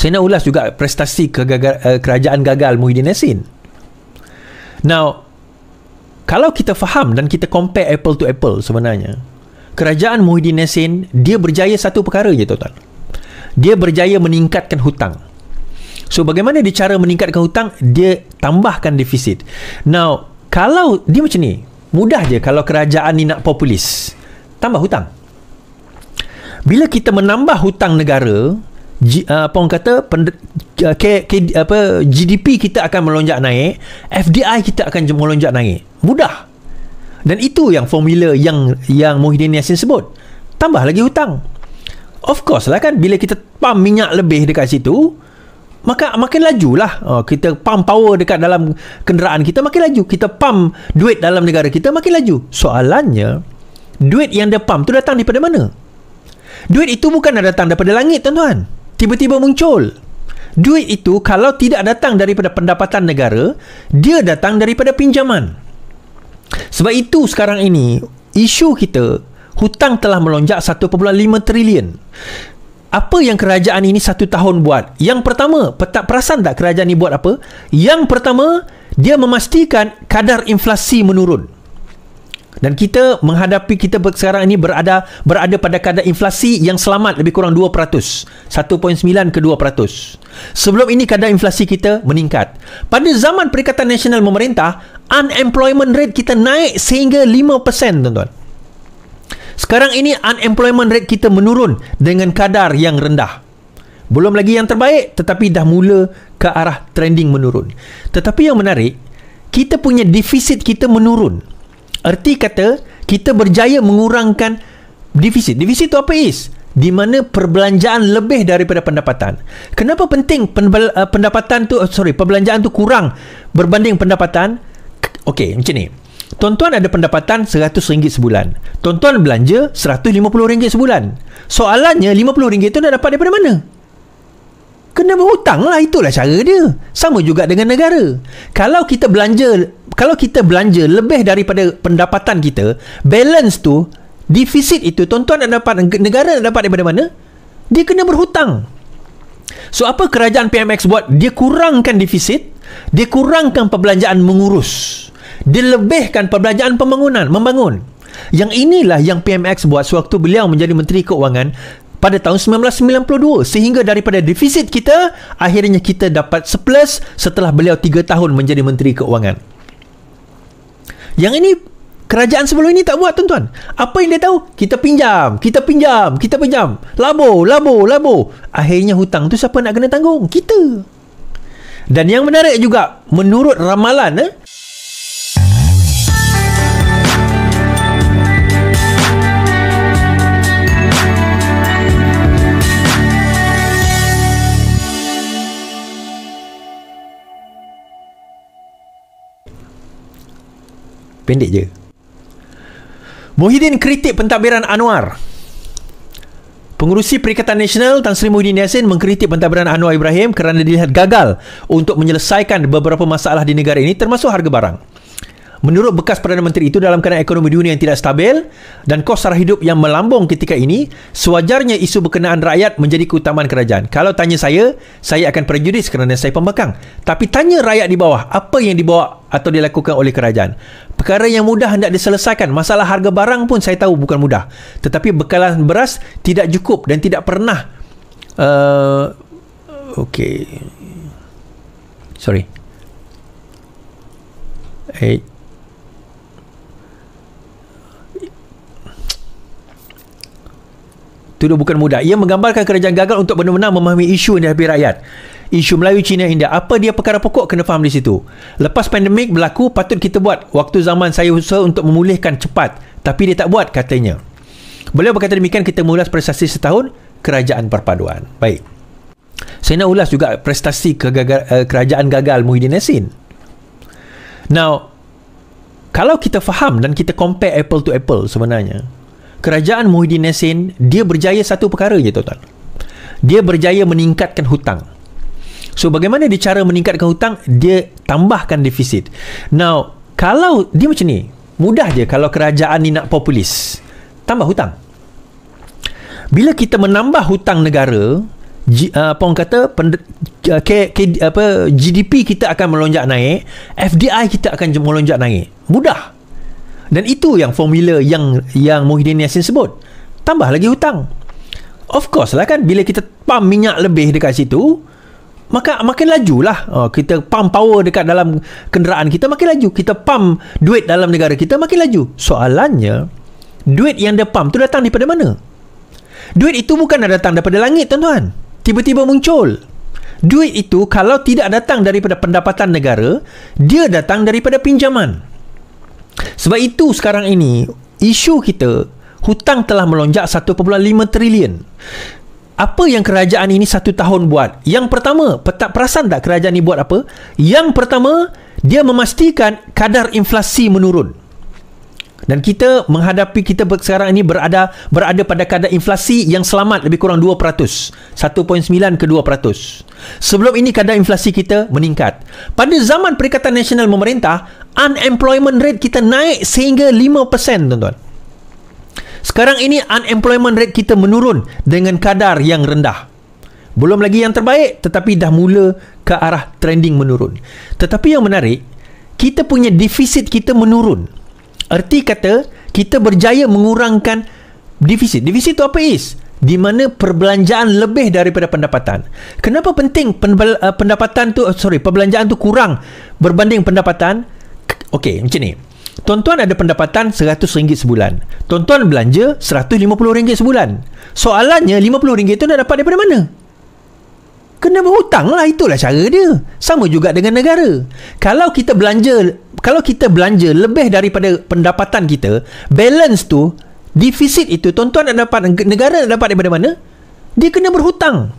Saya nak ulas juga prestasi eh, kerajaan gagal Muhyiddin Yassin. Now, kalau kita faham dan kita compare apple to apple sebenarnya, kerajaan Muhyiddin Yassin, dia berjaya satu perkara je, tuan-tuan. Dia berjaya meningkatkan hutang. So, bagaimana dia cara meningkatkan hutang? Dia tambahkan defisit. Now, kalau dia macam ni, mudah je kalau kerajaan ni nak populis. Tambah hutang. Bila kita menambah hutang negara, G, uh, apa orang kata pend- uh, K, K, apa GDP kita akan melonjak naik FDI kita akan melonjak naik mudah dan itu yang formula yang yang Muhyiddin Yassin sebut tambah lagi hutang of course lah kan bila kita pam minyak lebih dekat situ maka makin lajulah oh, kita pam power dekat dalam kenderaan kita makin laju kita pam duit dalam negara kita makin laju soalannya duit yang dia pam tu datang daripada mana duit itu bukan datang daripada langit tuan-tuan tiba-tiba muncul. Duit itu kalau tidak datang daripada pendapatan negara, dia datang daripada pinjaman. Sebab itu sekarang ini isu kita hutang telah melonjak 1.5 trilion. Apa yang kerajaan ini satu tahun buat? Yang pertama, petak perasan tak kerajaan ini buat apa? Yang pertama, dia memastikan kadar inflasi menurun. Dan kita menghadapi kita sekarang ini berada berada pada kadar inflasi yang selamat lebih kurang 2%. 1.9 ke 2%. Sebelum ini kadar inflasi kita meningkat. Pada zaman Perikatan Nasional Memerintah, unemployment rate kita naik sehingga 5% tuan-tuan. Sekarang ini unemployment rate kita menurun dengan kadar yang rendah. Belum lagi yang terbaik tetapi dah mula ke arah trending menurun. Tetapi yang menarik, kita punya defisit kita menurun. Erti kata kita berjaya mengurangkan defisit. Defisit itu apa is? Di mana perbelanjaan lebih daripada pendapatan. Kenapa penting eh, pendapatan tu eh, sorry, perbelanjaan tu kurang berbanding pendapatan? Okey, macam ni. Tuan-tuan ada pendapatan RM100 sebulan. Tuan-tuan belanja RM150 sebulan. Soalannya RM50 tu nak dapat daripada mana? kena berhutang lah itulah cara dia sama juga dengan negara kalau kita belanja kalau kita belanja lebih daripada pendapatan kita balance tu defisit itu tuan-tuan nak dapat negara nak dapat daripada mana dia kena berhutang so apa kerajaan PMX buat dia kurangkan defisit dia kurangkan perbelanjaan mengurus dia lebihkan perbelanjaan pembangunan membangun yang inilah yang PMX buat sewaktu beliau menjadi Menteri Keuangan pada tahun 1992 sehingga daripada defisit kita akhirnya kita dapat surplus setelah beliau 3 tahun menjadi menteri keuangan. Yang ini kerajaan sebelum ini tak buat tuan-tuan. Apa yang dia tahu? Kita pinjam, kita pinjam, kita pinjam. Labo, labo, labo. Akhirnya hutang tu siapa nak kena tanggung? Kita. Dan yang menarik juga, menurut ramalan eh, pendek je Mohidin kritik pentadbiran Anwar Pengurusi Perikatan Nasional Tan Sri Muhyiddin Yassin mengkritik pentadbiran Anwar Ibrahim kerana dilihat gagal untuk menyelesaikan beberapa masalah di negara ini termasuk harga barang. Menurut bekas Perdana Menteri itu dalam keadaan ekonomi dunia yang tidak stabil dan kos sara hidup yang melambung ketika ini, sewajarnya isu berkenaan rakyat menjadi keutamaan kerajaan. Kalau tanya saya, saya akan prejudis kerana saya pembekang. Tapi tanya rakyat di bawah, apa yang dibawa atau dilakukan oleh kerajaan? Perkara yang mudah hendak diselesaikan. Masalah harga barang pun saya tahu bukan mudah. Tetapi bekalan beras tidak cukup dan tidak pernah... Uh, okay. Sorry. Eh, Tuduh bukan mudah. Ia menggambarkan kerajaan gagal untuk benar-benar memahami isu yang dihadapi rakyat. Isu Melayu Cina India apa dia perkara pokok kena faham di situ. Lepas pandemik berlaku patut kita buat waktu zaman saya usaha untuk memulihkan cepat tapi dia tak buat katanya. Beliau berkata demikian kita mengulas prestasi setahun kerajaan perpaduan. Baik. Saya nak ulas juga prestasi eh, kerajaan gagal Muhyiddin Yassin. Now, kalau kita faham dan kita compare apple to apple sebenarnya, kerajaan Muhyiddin Nassin dia berjaya satu perkara je tuan-tuan dia berjaya meningkatkan hutang so bagaimana dia cara meningkatkan hutang dia tambahkan defisit now kalau dia macam ni mudah je kalau kerajaan ni nak populis tambah hutang bila kita menambah hutang negara uh, apa orang kata uh, K, K, apa, GDP kita akan melonjak naik FDI kita akan melonjak naik mudah dan itu yang formula yang yang Muhyiddin Yassin sebut. Tambah lagi hutang. Of course lah kan bila kita pam minyak lebih dekat situ maka makin lajulah oh, kita pam power dekat dalam kenderaan kita makin laju kita pam duit dalam negara kita makin laju soalannya duit yang dia pam tu datang daripada mana duit itu bukan datang daripada langit tuan-tuan tiba-tiba muncul duit itu kalau tidak datang daripada pendapatan negara dia datang daripada pinjaman sebab itu sekarang ini isu kita hutang telah melonjak 1.5 trilion. Apa yang kerajaan ini satu tahun buat? Yang pertama, petak perasan tak kerajaan ini buat apa? Yang pertama, dia memastikan kadar inflasi menurun. Dan kita menghadapi kita sekarang ini berada berada pada kadar inflasi yang selamat lebih kurang 2%. 1.9 ke 2%. Sebelum ini kadar inflasi kita meningkat. Pada zaman Perikatan Nasional Memerintah, unemployment rate kita naik sehingga 5% tuan-tuan. Sekarang ini unemployment rate kita menurun dengan kadar yang rendah. Belum lagi yang terbaik tetapi dah mula ke arah trending menurun. Tetapi yang menarik, kita punya defisit kita menurun. Erti kata kita berjaya mengurangkan defisit. Defisit itu apa is? Di mana perbelanjaan lebih daripada pendapatan. Kenapa penting eh, pendapatan tu eh, sorry, perbelanjaan tu kurang berbanding pendapatan? Okey, macam ni. Tuan-tuan ada pendapatan RM100 sebulan. Tuan-tuan belanja RM150 sebulan. Soalannya RM50 tu nak dapat daripada mana? kena berhutang lah itulah cara dia sama juga dengan negara kalau kita belanja kalau kita belanja lebih daripada pendapatan kita balance tu defisit itu tuan-tuan nak dapat negara nak dapat daripada mana dia kena berhutang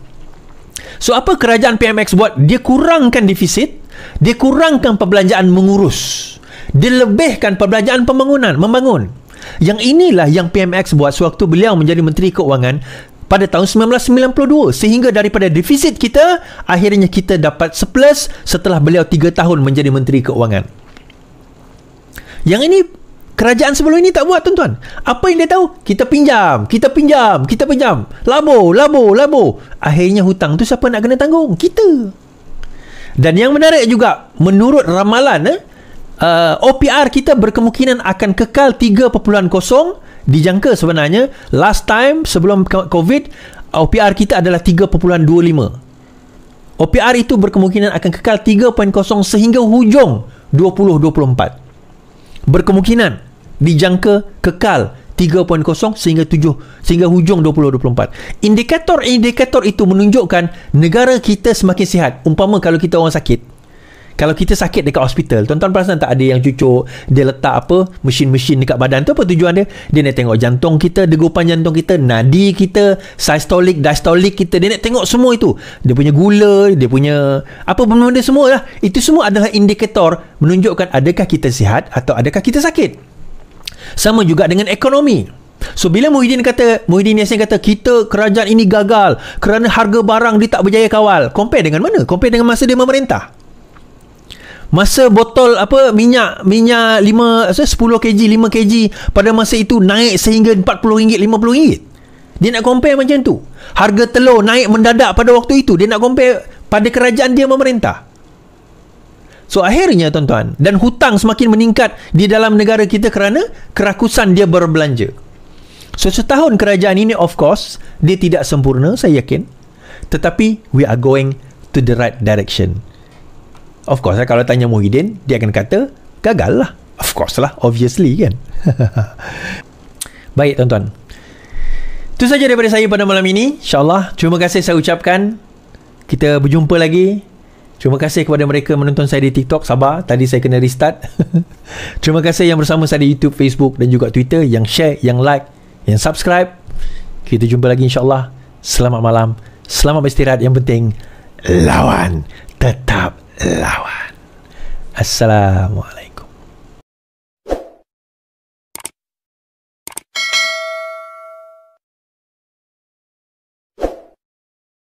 so apa kerajaan PMX buat dia kurangkan defisit dia kurangkan perbelanjaan mengurus dia lebihkan perbelanjaan pembangunan membangun yang inilah yang PMX buat sewaktu beliau menjadi Menteri Keuangan pada tahun 1992 sehingga daripada defisit kita akhirnya kita dapat surplus setelah beliau 3 tahun menjadi menteri keuangan. Yang ini kerajaan sebelum ini tak buat tuan-tuan. Apa yang dia tahu? Kita pinjam, kita pinjam, kita pinjam. Labo, labo, labo. Akhirnya hutang tu siapa nak kena tanggung? Kita. Dan yang menarik juga, menurut ramalan eh, uh, OPR kita berkemungkinan akan kekal 3.0 dijangka sebenarnya last time sebelum COVID OPR kita adalah 3.25 OPR itu berkemungkinan akan kekal 3.0 sehingga hujung 2024 berkemungkinan dijangka kekal 3.0 sehingga 7 sehingga hujung 2024 indikator-indikator itu menunjukkan negara kita semakin sihat umpama kalau kita orang sakit kalau kita sakit dekat hospital tuan-tuan perasan tak ada yang cucuk dia letak apa mesin-mesin dekat badan tu apa tujuan dia dia nak tengok jantung kita degupan jantung kita nadi kita systolic diastolic kita dia nak tengok semua itu dia punya gula dia punya apa benda-benda semua lah itu semua adalah indikator menunjukkan adakah kita sihat atau adakah kita sakit sama juga dengan ekonomi So bila Muhyiddin kata Muhyiddin Yassin kata Kita kerajaan ini gagal Kerana harga barang Dia tak berjaya kawal Compare dengan mana? Compare dengan masa dia memerintah Masa botol apa minyak minyak 5 saya 10 kg 5 kg pada masa itu naik sehingga 40 ringgit 50 ringgit. Dia nak compare macam tu. Harga telur naik mendadak pada waktu itu dia nak compare pada kerajaan dia memerintah. So akhirnya tuan-tuan dan hutang semakin meningkat di dalam negara kita kerana kerakusan dia berbelanja. So setahun kerajaan ini of course dia tidak sempurna saya yakin. Tetapi we are going to the right direction. Of course lah kalau tanya Muhyiddin dia akan kata gagal lah. Of course lah obviously kan. Baik tuan-tuan. Itu saja daripada saya pada malam ini. InsyaAllah. Terima kasih saya ucapkan. Kita berjumpa lagi. Terima kasih kepada mereka menonton saya di TikTok. Sabar. Tadi saya kena restart. Terima kasih yang bersama saya di YouTube, Facebook dan juga Twitter. Yang share, yang like, yang subscribe. Kita jumpa lagi insyaAllah. Selamat malam. Selamat beristirahat. Yang penting, lawan tetap lawan. Assalamualaikum.